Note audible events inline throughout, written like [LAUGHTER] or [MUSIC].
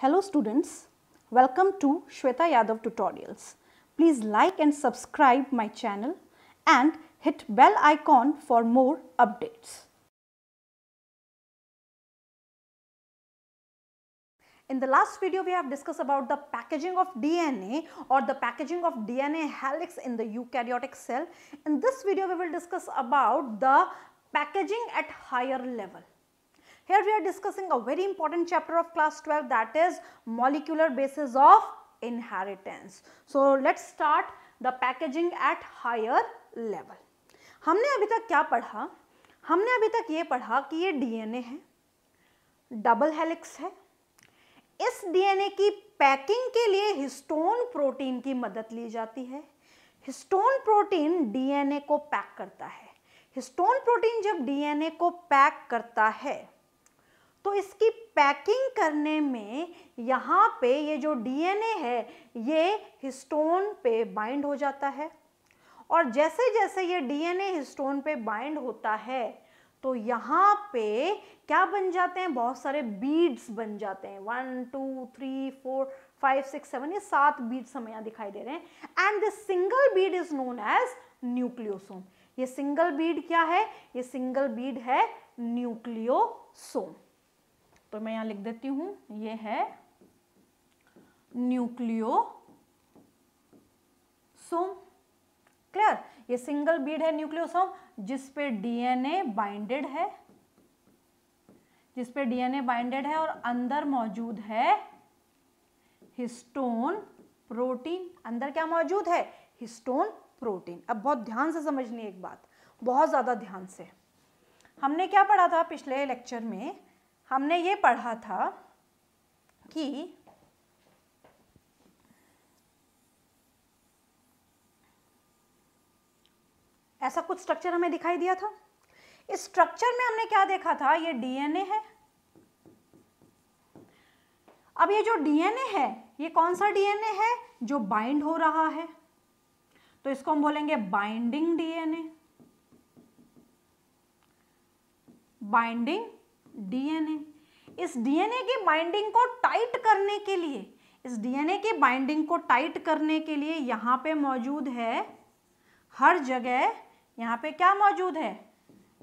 Hello students, welcome to Shweta Yadav tutorials. Please like and subscribe my channel and hit bell icon for more updates. In the last video, we have discussed about the packaging of DNA or the packaging of DNA helix in the eukaryotic cell. In this video, we will discuss about the packaging at higher level. Here we are discussing a very important chapter of class 12 that is molecular basis of inheritance. So let's start the packaging at higher level. हमने अभी तक क्या पढ़ा हमने अभी तक ये पढ़ा कि ये डीएनए है डबल हेलिक्स है इस डीएनए की पैकिंग के लिए हिस्टोन प्रोटीन की मदद ली जाती है हिस्टोन प्रोटीन डीएनए को पैक करता है हिस्टोन प्रोटीन जब डीएनए को पैक करता है तो इसकी पैकिंग करने में यहाँ पे ये जो डीएनए है ये हिस्टोन पे बाइंड हो जाता है और जैसे जैसे ये डीएनए हिस्टोन पे बाइंड होता है तो यहाँ पे क्या बन जाते हैं बहुत सारे बीड्स बन जाते हैं one two three four five six seven ये सात बीड्स हमें यहाँ दिखाई दे रहे हैं and this single bead is known as nucleosome ये सिंगल बीड क्या है ये सिंगल बीड है न्यूक्लियोसोम तो मैं यहाँ लिख देती हूँ ये है न्यूक्लियो सोम क्लियर ये सिंगल बीड है न्यूक्लियोसोम जिस पे डीएनए बाइंडेड है जिस पे डीएनए बाइंडेड है और अंदर मौजूद है हिस्टोन प्रोटीन अंदर क्या मौजूद है हिस्टोन प्रोटीन अब बहुत ध्यान से समझनी एक बात बहुत ज़्यादा ध्यान से हमने क्या पढ़ा था पिछले लेक्चर में हमने ये पढ़ा था कि ऐसा कुछ स्ट्रक्चर हमें दिखाई दिया था इस स्ट्रक्चर में हमने क्या देखा था ये डीएनए है अब ये जो डीएनए है ये कौन सा डीएनए है जो बाइंड हो रहा है तो इसको हम बोलेंगे बाइंडिंग डीएनए बाइंडिंग डीएनए इस डीएनए की बाइंडिंग को टाइट करने के लिए इस डीएनए की बाइंडिंग को टाइट करने के लिए यहाँ पे मौजूद है हर जगह यहाँ पे क्या मौजूद है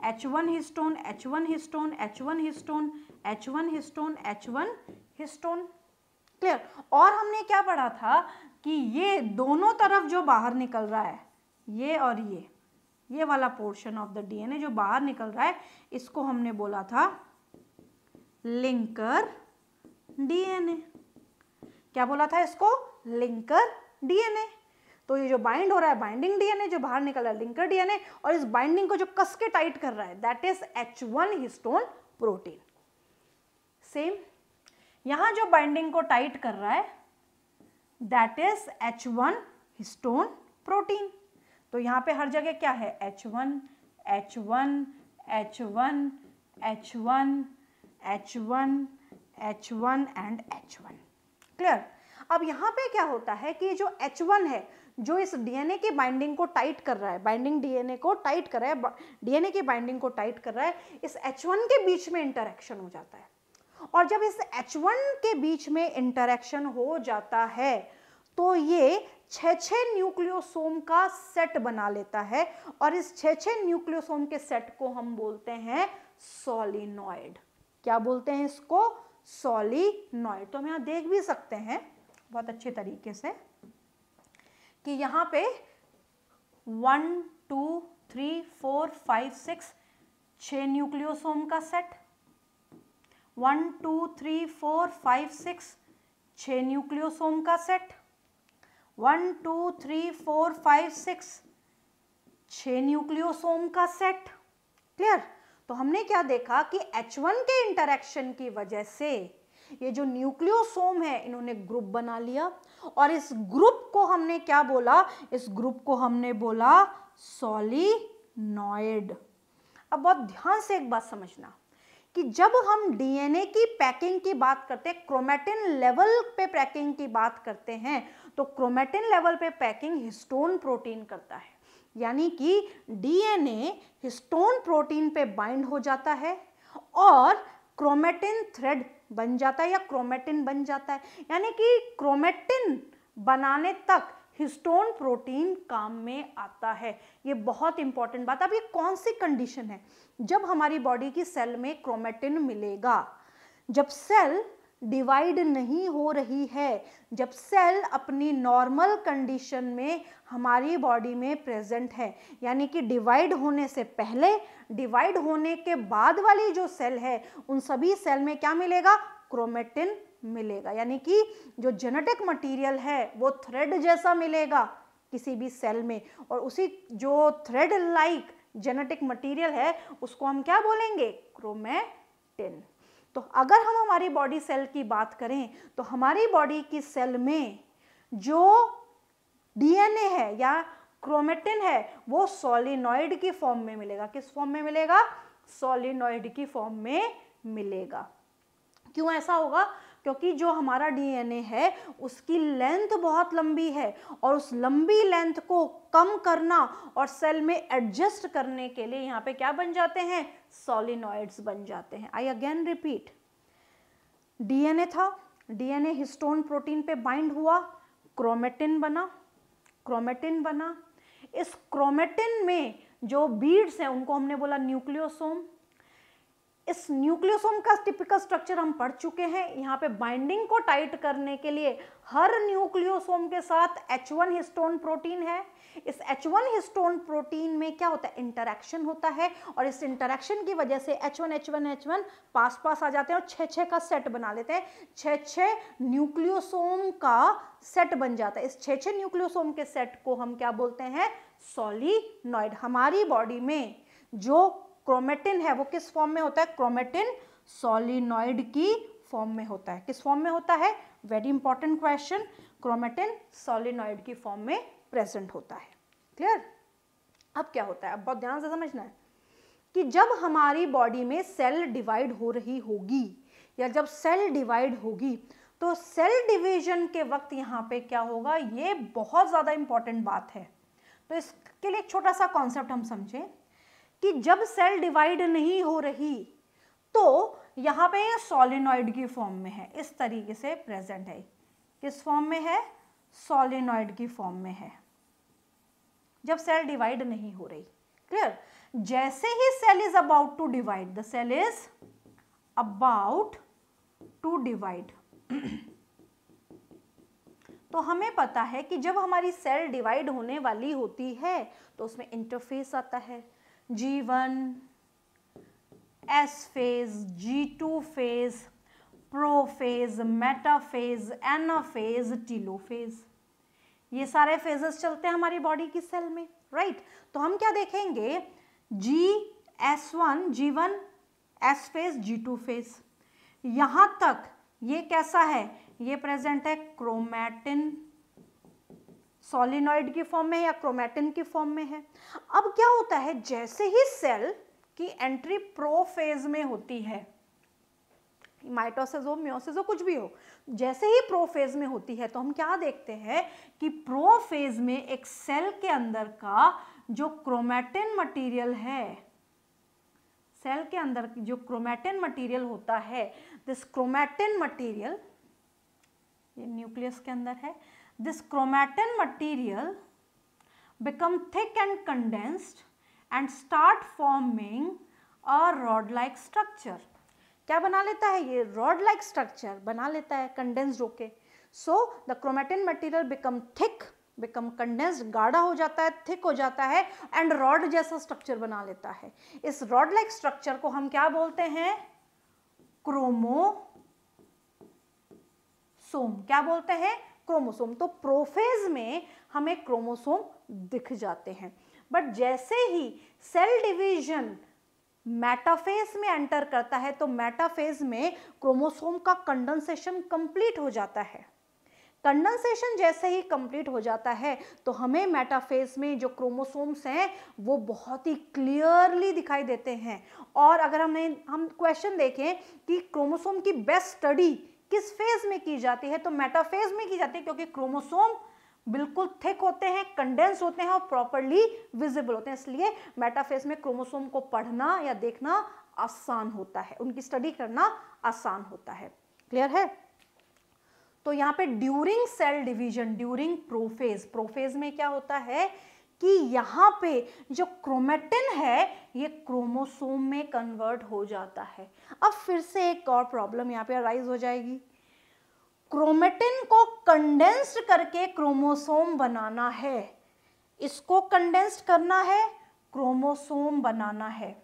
H one histone H one histone H one histone H one histone H one histone clear और हमने क्या पढ़ा था कि ये दोनों तरफ जो बाहर निकल रहा है ये और ये ये वाला पोर्शन ऑफ द डीएनए जो बाहर निकल रहा है इसको हमने बोला था लिंकर डीएनए क्या बोला था इसको लिंकर डीएनए तो ये जो बाइंड हो रहा है बाइंडिंग डीएनए जो बाहर निकल रहा है लिंकर डीएनए और इस बाइंडिंग को जो कस के टाइट कर रहा है that is H one histone protein same यहां जो बाइंडिंग को टाइट कर रहा है that is H one histone protein तो यहां पे हर जगह क्या है H one H one H one H one H1, H1 and H1 clear अब यहाँ पे क्या होता है कि जो H1 है जो इस डीएनए के बाइंडिंग को टाइट कर रहा है बाइंडिंग डीएनए को टाइट कर रहा है डीएनए के बाइंडिंग को टाइट कर रहा है इस H1 के बीच में इंटरेक्शन हो जाता है और जब इस H1 के बीच में इंटरेक्शन हो जाता है तो ये छ न्यूक्लियोसोम का सेट बना लेता है और इस छ छः न्यूक्लियोसोम के सेट को हम बोलते हैं सोलिनॉइड क्या बोलते हैं इसको सोलिनॉइड तो हम यहाँ देख भी सकते हैं बहुत अच्छे तरीके से कि यहाँ पे one two three four five six छ न्यूक्लियोसोम का set one two three four five six छ न्यूक्लियोसोम का set one two three four five six छ न्यूक्लियोसोम का सेट क्लियर तो हमने क्या देखा कि एच वन के इंटरेक्शन की वजह से ये जो न्यूक्लियोसोम है इन्होंने ग्रुप बना लिया और इस ग्रुप को हमने क्या बोला इस ग्रुप को हमने बोला सोलिनॉइड अब बहुत ध्यान से एक बात समझना कि जब हम डीएनए की पैकिंग की बात करते हैं क्रोमेटिन लेवल पे पैकिंग की बात करते हैं तो क्रोमेटिन लेवल पे पैकिंग हिस्टोन प्रोटीन करता है यानी कि डीएनए हिस्टोन प्रोटीन पे बाइंड हो जाता है और क्रोमेटिन थ्रेड बन जाता है या क्रोमेटिन बन जाता है यानी कि क्रोमेटिन बनाने तक हिस्टोन प्रोटीन काम में आता है ये बहुत इंपॉर्टेंट बात अब ये कौन सी कंडीशन है जब हमारी बॉडी की सेल में क्रोमेटिन मिलेगा जब सेल डिवाइड नहीं हो रही है जब सेल अपनी नॉर्मल कंडीशन में हमारी बॉडी में प्रेजेंट है यानी कि डिवाइड होने से पहले डिवाइड होने के बाद वाली जो सेल है उन सभी सेल में क्या मिलेगा क्रोमेटिन मिलेगा यानी कि जो जेनेटिक मटेरियल है वो थ्रेड जैसा मिलेगा किसी भी सेल में और उसी जो थ्रेड लाइक जेनेटिक मटेरियल है उसको हम क्या बोलेंगे क्रोमेटिन तो अगर हम हमारी बॉडी सेल की बात करें तो हमारी बॉडी की सेल में जो डीएनए है या क्रोमेटिन है वो सोलिनॉइड की फॉर्म में मिलेगा किस फॉर्म में मिलेगा सोलिनॉइड की फॉर्म में मिलेगा क्यों ऐसा होगा क्योंकि जो हमारा डीएनए है उसकी लेंथ बहुत लंबी है और उस लंबी लेंथ को कम करना और सेल में एडजस्ट करने के लिए यहाँ पे क्या बन जाते हैं सोलिनॉइड्स बन जाते हैं आई अगेन रिपीट डीएनए था डीएनए हिस्टोन प्रोटीन पे बाइंड हुआ क्रोमेटिन बना क्रोमेटिन बना इस क्रोमेटिन में जो बीड्स हैं उनको हमने बोला न्यूक्लियोसोम इस न्यूक्लियोसोम का टिपिकल स्ट्रक्चर हम पढ़ चुके हैं यहाँ पे बाइंडिंग को टाइट करने के लिए हर न्यूक्लियोसोम के साथ H1 हिस्टोन प्रोटीन है इस H1 हिस्टोन प्रोटीन में क्या होता है इंटरेक्शन होता है और इस इंटरेक्शन की वजह से H1 H1 H1 पास पास आ जाते हैं और छः छः का सेट बना लेते हैं छः छः न्यूक्लियोसोम का सेट बन जाता है इस छः छः न्यूक्लियोसोम के सेट को हम क्या बोलते हैं सोलिनॉइड हमारी बॉडी में जो क्रोमेटिन है वो किस फॉर्म में होता है क्रोमेटिन सोलिनॉइड की फॉर्म में होता है किस फॉर्म में होता है very important question chromatin solenoid की फॉर्म में प्रेजेंट होता है क्लियर अब क्या होता है अब बहुत ध्यान से समझना है कि जब हमारी बॉडी में सेल डिवाइड हो रही होगी या जब सेल डिवाइड होगी तो सेल डिवीजन के वक्त यहाँ पे क्या होगा ये बहुत ज़्यादा इंपॉर्टेंट बात है तो इसके लिए एक छोटा सा कॉन्सेप्ट हम समझें कि जब सेल डिवाइड नहीं हो रही तो यहाँ पे ये सॉलिनॉइड की फॉर्म में है इस तरीके से प्रेजेंट है किस फॉर्म में है सॉलिनॉइड की फॉर्म में है जब सेल डिवाइड नहीं हो रही क्लियर जैसे ही cell is about to divide the cell is about to divide तो हमें पता है कि जब हमारी सेल डिवाइड होने वाली होती है तो उसमें इंटरफेस आता है G one S phase G two phase prophase metaphase anaphase ये सारे फेजेस चलते हैं हमारी बॉडी की सेल में राइट right? तो हम क्या देखेंगे G S one G one S phase G two phase यहां तक ये कैसा है ये प्रेजेंट है क्रोमैटिन सोलिनॉइड के फॉर्म में है या क्रोमेटिन के फॉर्म में है अब क्या होता है जैसे ही सेल की एंट्री प्रोफेज में होती है माइटोसिस हो म्योसिस हो कुछ भी हो जैसे ही प्रोफेज में होती है तो हम क्या देखते हैं कि प्रोफेज में एक सेल के अंदर का जो क्रोमेटिन मटेरियल है सेल के अंदर जो क्रोमेटिन मटेरियल होता है दिस क्रोमेटिन मटेरियल ये न्यूक्लियस के अंदर है this chromatin material become thick and condensed and start forming a rod like structure. क्या बना लेता है ये रॉड लाइक स्ट्रक्चर बना लेता है कंडेंस्ड होके so the chromatin material become thick become condensed गाढ़ा हो जाता है थिक हो जाता है एंड रॉड जैसा स्ट्रक्चर बना लेता है इस रॉड लाइक स्ट्रक्चर को हम क्या बोलते हैं क्रोमोसोम क्या बोलते हैं क्रोमोसोम तो प्रोफेज में हमें क्रोमोसोम दिख जाते हैं बट जैसे ही सेल डिवीजन मेटाफेज में एंटर करता है तो मेटाफेज में क्रोमोसोम का कंडेंसेशन कंप्लीट हो जाता है कंडेंसेशन जैसे ही कंप्लीट हो जाता है तो हमें मेटाफेज में जो क्रोमोसोम्स हैं वो बहुत ही क्लियरली दिखाई देते हैं और अगर हमें हम क्वेश्चन देखें कि क्रोमोसोम की बेस्ट स्टडी किस फेज में की जाती है तो मेटाफेज में की जाती है क्योंकि क्रोमोसोम बिल्कुल थिक होते हैं कंडेंस होते हैं और प्रॉपरली विजिबल होते हैं इसलिए मेटाफेज में क्रोमोसोम को पढ़ना या देखना आसान होता है उनकी स्टडी करना आसान होता है क्लियर है तो यहाँ पे during cell division during prophase prophase में क्या होता है कि यहाँ पे जो क्रोमेटिन है ये क्रोमोसोम में कन्वर्ट हो जाता है अब फिर से एक और प्रॉब्लम यहाँ पे अराइज हो जाएगी क्रोमेटिन को कंडेंस्ड करके क्रोमोसोम बनाना है इसको कंडेंस्ड करना है क्रोमोसोम बनाना है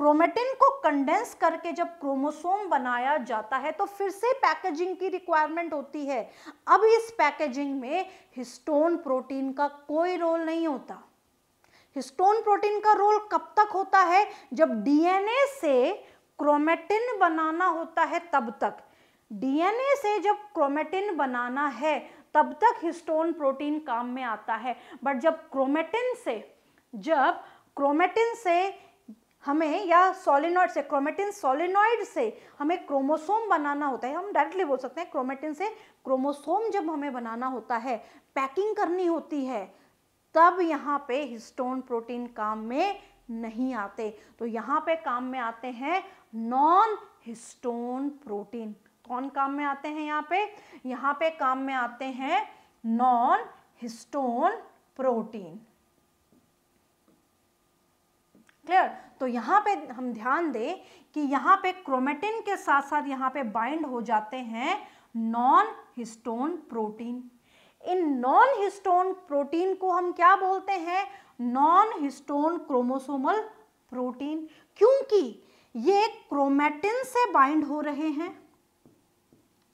क्रोमेटिन को कंडेंस करके जब क्रोमोसोम बनाया जाता है तो फिर से पैकेजिंग की रिक्वायरमेंट होती है अब इस पैकेजिंग में हिस्टोन प्रोटीन का कोई रोल नहीं होता हिस्टोन प्रोटीन का रोल कब तक होता है जब डीएनए से क्रोमेटिन बनाना होता है तब तक डीएनए से जब क्रोमेटिन बनाना है तब तक हिस्टोन प्रोटीन काम में आता है बट जब क्रोमेटिन से जब क्रोमेटिन से हमें या सोलिनॉइड से क्रोमेटिन सोलिनॉइड से हमें क्रोमोसोम बनाना होता है हम डायरेक्टली बोल सकते हैं क्रोमेटिन से क्रोमोसोम जब हमें बनाना होता है पैकिंग करनी होती है तब यहाँ पे हिस्टोन प्रोटीन काम में नहीं आते तो यहाँ पे काम में आते हैं नॉन हिस्टोन प्रोटीन कौन काम में आते हैं यहाँ पे यहाँ पे काम में आते हैं नॉन हिस्टोन प्रोटीन क्लियर तो यहाँ पे हम ध्यान दें कि यहाँ पे क्रोमेटिन के साथ साथ यहाँ पे बाइंड हो जाते हैं नॉन हिस्टोन प्रोटीन इन नॉन हिस्टोन प्रोटीन को हम क्या बोलते हैं नॉन हिस्टोन क्रोमोसोमल प्रोटीन क्योंकि ये क्रोमेटिन से बाइंड हो रहे हैं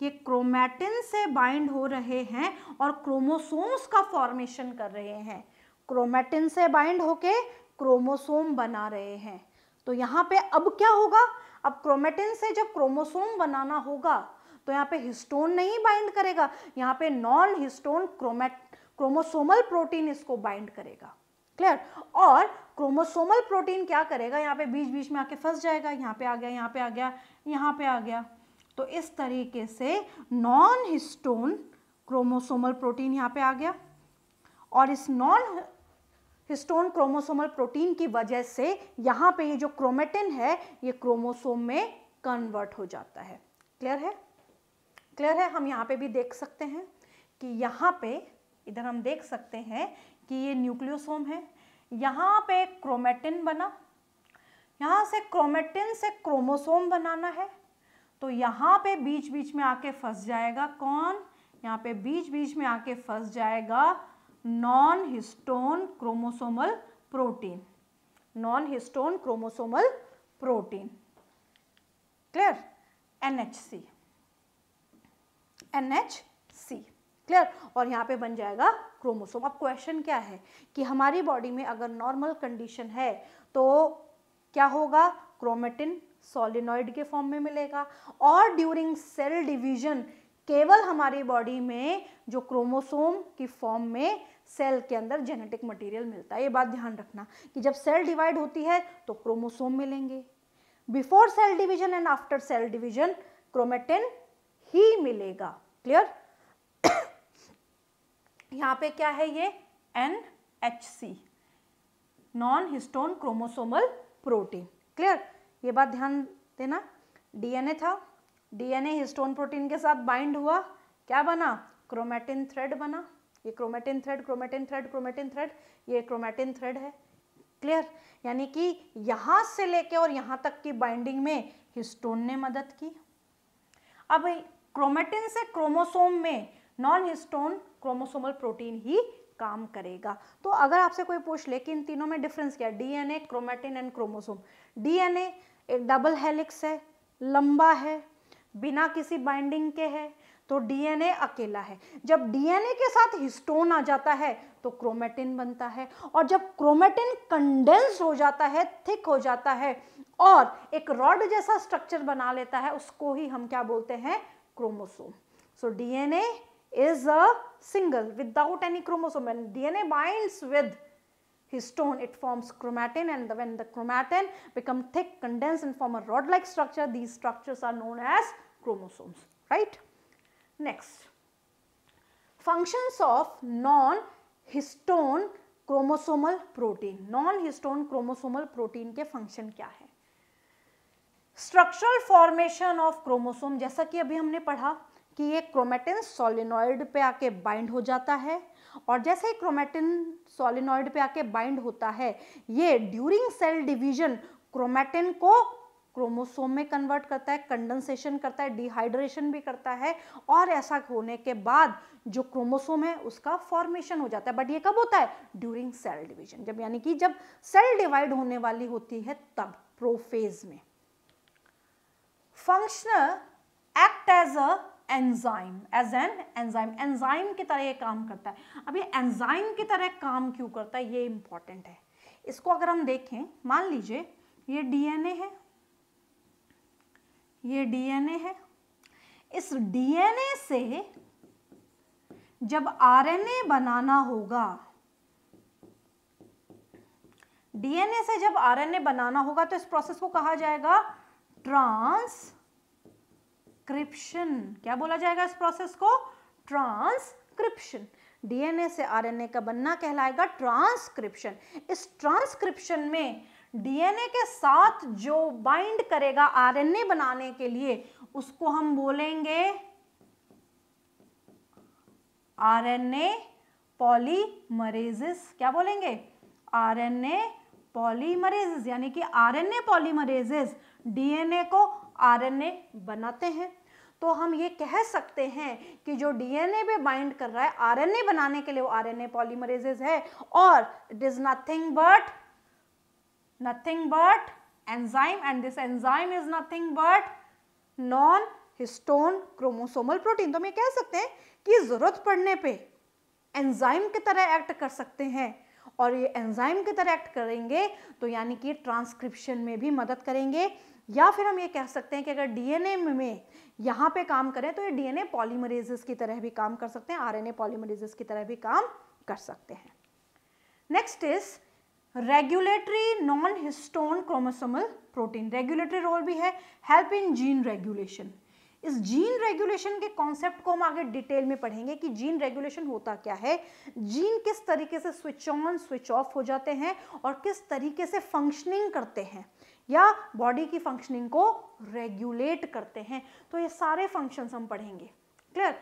ये क्रोमेटिन से बाइंड हो रहे हैं और क्रोमोसोम्स का फॉर्मेशन कर रहे हैं क्रोमेटिन से बाइंड होके क्रोमोसोम बना रहे हैं तो यहाँ पे अब क्या होगा अब क्रोमेटिन से जब क्रोमोसोम बनाना होगा तो यहाँ पे हिस्टोन नहीं बाइंड करेगा यहाँ पे non histone chromat chromosomal protein इसको बाइंड करेगा क्लियर और क्रोमोसोमल प्रोटीन क्या करेगा यहाँ पे बीच बीच में आके फंस जाएगा यहाँ पे आ गया यहाँ पे आ गया यहाँ पे आ गया तो इस तरीके से नॉन हिस्टोन क्रोमोसोमल प्रोटीन यहाँ पे आ गया और इस नॉन हिस्टोन क्रोमोसोमल प्रोटीन की वजह से यहाँ पे ये जो क्रोमेटिन है ये क्रोमोसोम में कन्वर्ट हो जाता है क्लियर है क्लियर है हम यहाँ पे भी देख सकते हैं कि यहाँ पे इधर हम देख सकते हैं कि ये न्यूक्लियोसोम है यहाँ पे क्रोमेटिन बना यहाँ से क्रोमेटिन से क्रोमोसोम बनाना है तो यहाँ पे बीच बीच में आके फंस जाएगा कौन यहाँ पे बीच बीच में आके फंस जाएगा non histone chromosomal protein non histone chromosomal protein clear NHC NHC clear और यहाँ पे बन जाएगा क्रोमोसोम अब क्वेश्चन क्या है कि हमारी बॉडी में अगर नॉर्मल कंडीशन है तो क्या होगा क्रोमेटिन सोलिनॉइड के फॉर्म में मिलेगा और ड्यूरिंग सेल डिवीजन केवल हमारी बॉडी में जो क्रोमोसोम की फॉर्म में सेल के अंदर जेनेटिक मटेरियल मिलता है ये बात ध्यान रखना कि जब सेल डिवाइड होती है तो क्रोमोसोम मिलेंगे before cell division and after cell division chromatin ही मिलेगा क्लियर [COUGHS] यहाँ पे क्या है ये N H C non histone chromosomal protein clear ये बात ध्यान देना डीएनए था डीएनए हिस्टोन प्रोटीन के साथ बाइंड हुआ क्या बना क्रोमेटिन थ्रेड बना ये chromatin thread chromatin thread chromatin thread ये क्रोमेटिन थ्रेड है क्लियर यानी कि यहां से लेके और यहां तक की बाइंडिंग में हिस्टोन ने मदद की अब क्रोमेटिन से क्रोमोसोम में नॉन हिस्टोन क्रोमोसोमल प्रोटीन ही काम करेगा तो अगर आपसे कोई पूछ ले कि इन तीनों में डिफरेंस क्या है DNA chromatin and chromosome DNA एक डबल हेलिक्स है लंबा है बिना किसी बाइंडिंग के है तो डीएनए अकेला है जब डीएनए के साथ हिस्टोन आ जाता है तो क्रोमेटिन बनता है और जब क्रोमेटिन कंडेंस हो जाता है थिक हो जाता है और एक रॉड जैसा स्ट्रक्चर बना लेता है उसको ही हम क्या बोलते हैं chromosome so DNA is a single without any chromosome and DNA binds with histone it forms chromatin and the, when the chromatin become thick condensed and form a rod like structure these structures are known as chromosomes right Next, functions of non-histone chromosomal protein non histone chromosomal protein के function क्या है structural formation of chromosome जैसा कि अभी हमने पढ़ा कि ये क्रोमेटिन सोलिनॉइड पे आके बाइंड हो जाता है और जैसे ही क्रोमेटिन सोलिनॉइड पे आके बाइंड होता है ये ड्यूरिंग सेल डिवीजन क्रोमेटिन को क्रोमोसोम में कन्वर्ट करता है कंडेंसेशन करता है डिहाइड्रेशन भी करता है और ऐसा होने के बाद जो क्रोमोसोम है उसका फॉर्मेशन हो जाता है बट ये कब होता है ड्यूरिंग सेल डिविजन जब यानी कि जब सेल डिवाइड होने वाली होती है तब प्रोफेज में functional act as a enzyme as an enzyme enzyme की तरह ये काम करता है अब ये एंजाइम की तरह काम क्यों करता है ये इंपॉर्टेंट है इसको अगर हम देखें मान लीजिए ये डीएनए है ये डीएनए है इस डीएनए से जब आरएनए बनाना होगा डीएनए से जब आरएनए बनाना होगा तो इस प्रोसेस को कहा जाएगा ट्रांसक्रिप्शन क्या बोला जाएगा इस प्रोसेस को ट्रांसक्रिप्शन डीएनए से आरएनए का बनना कहलाएगा ट्रांसक्रिप्शन इस ट्रांसक्रिप्शन में डीएनए के साथ जो बाइंड करेगा आरएनए बनाने के लिए उसको हम बोलेंगे आरएनए पॉलीमरेजिस क्या बोलेंगे आरएनए पॉलीमरेजिस यानी कि आरएनए पॉलीमरेजिस डीएनए को आरएनए बनाते हैं तो हम ये कह सकते हैं कि जो डीएनए पे बाइंड कर रहा है आरएनए बनाने के लिए वो आरएनए पॉलीमरेजेस है और it is nothing but nothing but enzyme and this enzyme is nothing but non histone chromosomal protein तो हम ये कह सकते हैं कि ज़रूरत पड़ने पे एंजाइम की तरह एक्ट कर सकते हैं और ये एंजाइम की तरह एक्ट करेंगे तो यानी कि ट्रांसक्रिप्शन में भी मदद करेंगे या फिर हम ये कह सकते हैं कि अगर डीएनए में यहाँ पे काम करें तो ये डीएनए पॉलीमरेजेस की तरह भी काम कर सकते हैं आरएनए पॉलीमरेजेस की तरह भी काम कर सकते हैं next is regulatory non histone chromosomal protein regulatory role भी है हेल्प इन जीन रेगुलेशन इस जीन रेगुलेशन के कॉन्सेप्ट को हम आगे डिटेल में पढ़ेंगे कि जीन रेगुलेशन होता क्या है जीन किस तरीके से स्विच ऑन स्विच ऑफ हो जाते हैं और किस तरीके से फंक्शनिंग करते हैं या बॉडी की फंक्शनिंग को रेगुलेट करते हैं तो ये सारे फंक्शंस हम पढ़ेंगे क्लियर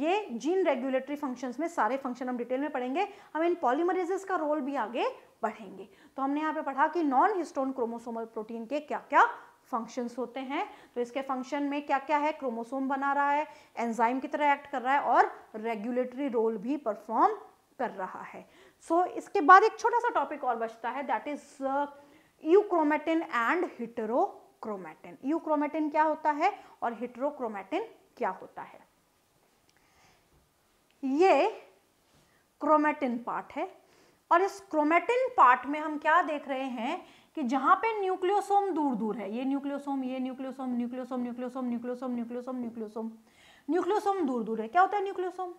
ये जीन रेगुलेटरी फंक्शंस में सारे फंक्शन हम डिटेल में पढ़ेंगे हम इन पॉलीमरेजेस का रोल भी आगे पढ़ेंगे तो हमने यहाँ पे पढ़ा कि नॉन हिस्टोन क्रोमोसोमल प्रोटीन के क्या क्या फंक्शंस होते हैं तो इसके फंक्शन में क्या क्या है क्रोमोसोम बना रहा है एंजाइम की तरह एक्ट कर रहा है और रेगुलेटरी रोल भी परफॉर्म कर रहा है सो so, इसके बाद एक छोटा सा टॉपिक और बचता है that is euchromatin and heterochromatin euchromatin क्या होता है और हिटरोक्रोमेटिन क्या होता है ये क्रोमेटिन पार्ट है और इस क्रोमेटिन पार्ट में हम क्या देख रहे हैं कि जहां पे न्यूक्लियोसोम दूर दूर है ये न्यूक्लियोसोम ये nucleosome nucleosome nucleosome nucleosome nucleosome nucleosome nucleosome दूर दूर है क्या होता है न्यूक्लियोसोम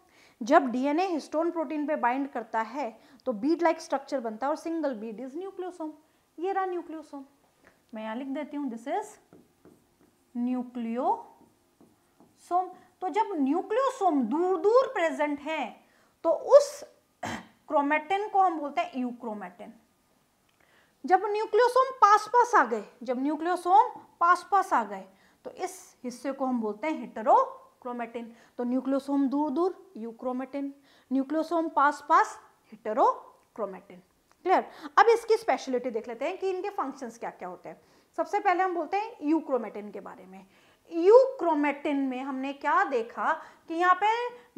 जब डीएनए हिस्टोन प्रोटीन पे बाइंड करता है तो बीड लाइक स्ट्रक्चर बनता है और सिंगल बीड इज न्यूक्लियोसोम ये रहा न्यूक्लियोसोम मैं यहां लिख देती हूँ दिस इज न्यूक्लियोसोम तो जब न्यूक्लियोसोम दूर दूर प्रेजेंट है तो उस क्रोमेटिन को हम बोलते हैं यूक्रोमेटिन जब न्यूक्लियोसोम पास पास आ गए जब न्यूक्लियोसोम पास पास आ गए तो इस हिस्से को हम बोलते हैं हिटरोक्रोमेटिन तो न्यूक्लियोसोम दूर दूर यूक्रोमेटिन न्यूक्लियोसोम पास पास हिटरोक्रोमेटिन क्लियर अब इसकी स्पेशलिटी देख लेते हैं कि इनके फंक्शंस क्या क्या होते हैं सबसे पहले हम बोलते हैं यूक्रोमेटिन के बारे में यूक्रोमेटिन में हमने क्या देखा कि यहाँ पे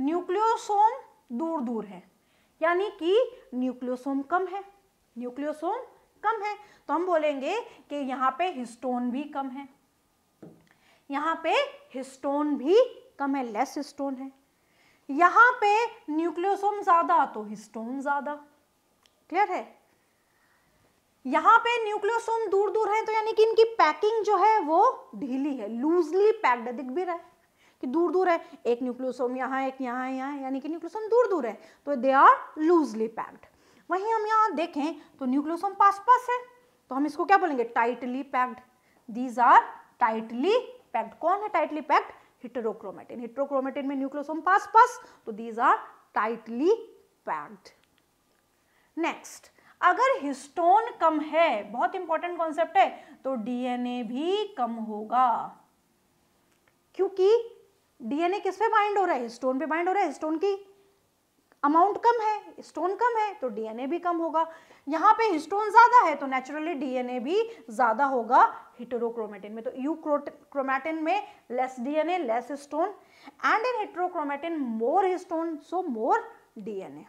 न्यूक्लियोसोम दूर दूर है यानी कि न्यूक्लियोसोम कम है न्यूक्लियोसोम कम है तो हम बोलेंगे कि यहाँ पे हिस्टोन भी कम है यहाँ पे हिस्टोन भी कम है लेस हिस्टोन है यहाँ पे न्यूक्लियोसोम ज़्यादा तो हिस्टोन ज़्यादा क्लियर है यहाँ पे न्यूक्लियोसोम दूर दूर है तो यानी कि इनकी पैकिंग जो है वो ढीली है लूजली पैक्ड दिख भी रहा है कि दूर दूर है एक न्यूक्लियोसोम यहाँ एक यहाँ यहाँ यानी कि न्यूक्लियोसोम दूर दूर है तो दे आर लूजली पैक्ड वहीं हम यहाँ देखें तो न्यूक्लियोसोम पास पास है तो हम इसको क्या बोलेंगे tightly packed these are tightly packed कौन है टाइटली पैक्ड हिटरोक्रोमेटिन हिटरोक्रोमेटिन में न्यूक्लियोसोम पास पास तो these are tightly packed next अगर हिस्टोन कम है बहुत इंपॉर्टेंट कॉन्सेप्ट है तो डीएनए भी कम होगा क्योंकि डीएनए किस पे बाइंड हो रहा है स्टोन पे बाइंड हो रहा है स्टोन की अमाउंट कम है स्टोन कम है तो डीएनए भी कम होगा यहाँ पे स्टोन ज़्यादा है तो नेचुरली डीएनए भी ज़्यादा होगा हिटरोक्रोमेटिन में तो यू क्रोमेटिन में less DNA less histone and in heterochromatin more histone so more DNA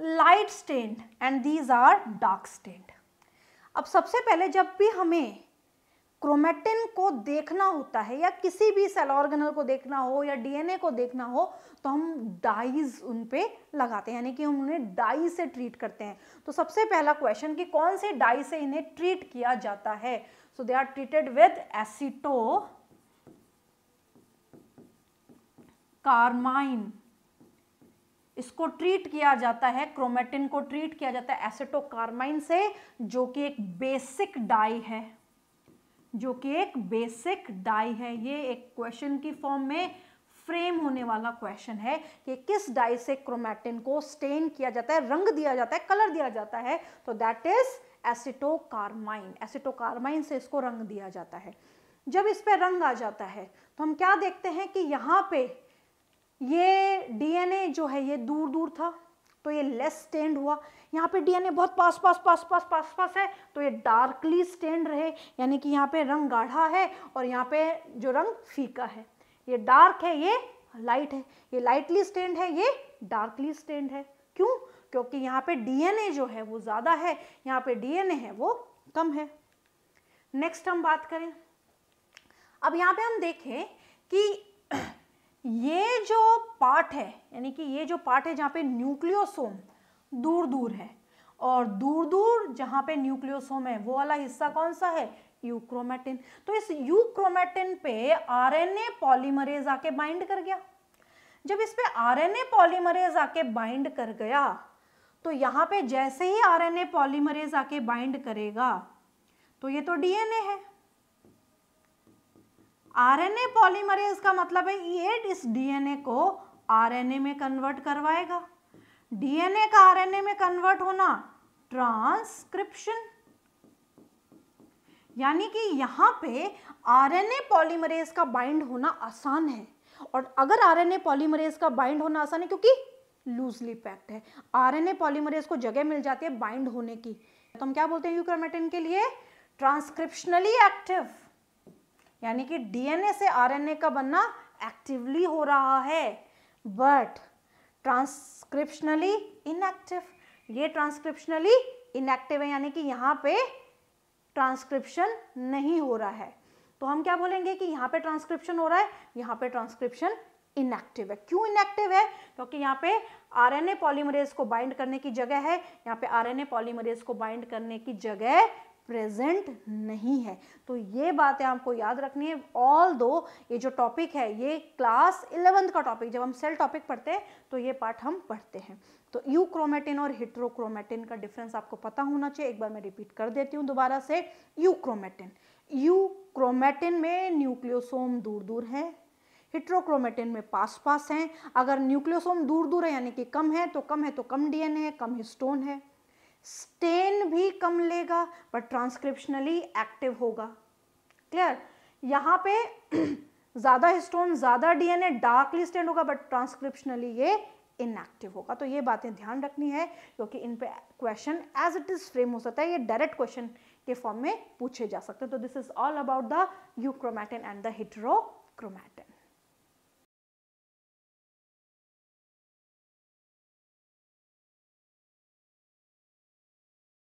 light stained and these are dark stained अब सबसे पहले जब भी हमें क्रोमेटिन को देखना होता है या किसी भी सेल ऑर्गेनल को देखना हो या डीएनए को देखना हो तो हम डाइज उन पे लगाते हैं यानी कि हम उन्हें डाई से ट्रीट करते हैं तो सबसे पहला क्वेश्चन कि कौन से डाई से इन्हें ट्रीट किया जाता है so they are treated with aceto carmine इसको ट्रीट किया जाता है क्रोमेटिन को ट्रीट किया जाता है एसिटो कार्माइन से जो कि एक बेसिक डाई है जो कि एक बेसिक डाई है ये एक क्वेश्चन की फॉर्म में फ्रेम होने वाला क्वेश्चन है कि किस डाई से क्रोमैटिन को स्टेन किया जाता है रंग दिया जाता है कलर दिया जाता है तो दैट इज एसिटोकारमाइन एसिटोकारमाइन से इसको रंग दिया जाता है जब इस पर रंग आ जाता है तो हम क्या देखते हैं कि यहाँ पे ये डीएनए जो है ये दूर दूर था तो ये लेस स्टेंड हुआ यहाँ पे डीएनए बहुत पास पास पास पास पास पास है तो ये डार्कली स्टेंड रहे यानी कि यहाँ पे रंग गाढ़ा है और यहाँ पे जो रंग फीका है ये डार्क है ये लाइट है ये लाइटली स्टेंड है ये डार्कली स्टेंड है क्यों क्योंकि यहाँ पे डीएनए जो है वो ज़्यादा है यहाँ पे डीएनए है वो कम है नेक्स्ट हम बात करें अब यहाँ पे हम देखें कि [CLEARS THROAT] ये जो पार्ट है यानी कि ये जो पार्ट है जहाँ पे न्यूक्लियोसोम दूर दूर है और दूर दूर जहां पे न्यूक्लियोसोम है वो वाला हिस्सा कौन सा है यूक्रोमेटिन तो इस यूक्रोमेटिन पे आरएनए पॉलीमरेज आके बाइंड कर गया जब इस पे आरएनए पॉलीमरेज आके बाइंड कर गया तो यहां पे जैसे ही आरएनए पॉलीमरेज आके बाइंड करेगा तो ये तो डीएनए है आरएनए पॉलीमरेज का मतलब है ये इस डीएनए को आरएनए में कन्वर्ट करवाएगा डीएनए का आरएनए में कन्वर्ट होना ट्रांसक्रिप्शन यानी कि यहां पे आरएनए पॉलीमरेज का बाइंड होना आसान है और अगर आरएनए पॉलीमरेज का बाइंड होना आसान है क्योंकि लूजली पैक्ट है आरएनए पॉलीमरेज को जगह मिल जाती है बाइंड होने की तो हम क्या बोलते हैं यूक्रोमेटिन के लिए ट्रांसक्रिप्शनली एक्टिव यानी कि डीएनए से आरएनए का बनना एक्टिवली हो रहा है बट ट्रांसक्रिप्शनली इनएक्टिव ये ट्रांसक्रिप्शनली इनएक्टिव है यानी कि यहाँ पे ट्रांसक्रिप्शन नहीं हो रहा है तो हम क्या बोलेंगे कि यहाँ पे ट्रांसक्रिप्शन हो रहा है यहाँ पे ट्रांसक्रिप्शन इनएक्टिव है क्यों इनएक्टिव है क्योंकि यहाँ पे आरएनए पॉलीमरेज को बाइंड करने की जगह है यहाँ पे आरएनए पॉलीमरेज को बाइंड करने की जगह प्रेजेंट नहीं है तो ये बातें आपको याद रखनी है ऑल दो ये जो टॉपिक है ये क्लास इलेवेंथ का टॉपिक जब हम सेल टॉपिक पढ़ते हैं तो ये पार्ट हम पढ़ते हैं तो यूक्रोमेटिन और हिट्रोक्रोमेटिन का डिफरेंस आपको पता होना चाहिए एक बार मैं रिपीट कर देती हूँ दोबारा से यूक्रोमेटिन यूक्रोमेटिन में न्यूक्लियोसोम दूर दूर है हिट्रोक्रोमेटिन में पास पास हैं अगर न्यूक्लियोसोम दूर दूर है यानी कि कम है तो कम है तो कम डीएनए है कम हिस्टोन है स्टेन भी कम लेगा बट ट्रांसक्रिप्शनली एक्टिव होगा क्लियर यहां पे [CLEARS THROAT] ज़्यादा हिस्टोन ज़्यादा डीएनए डार्कली स्टेन होगा बट ट्रांसक्रिप्शनली ये इनएक्टिव होगा तो ये बातें ध्यान रखनी है क्योंकि इन पे question as it is frame हो सकता है ये डायरेक्ट क्वेश्चन के फॉर्म में पूछे जा सकते हैं तो this is all about the euchromatin and the हिट्रोक्रोमैटिन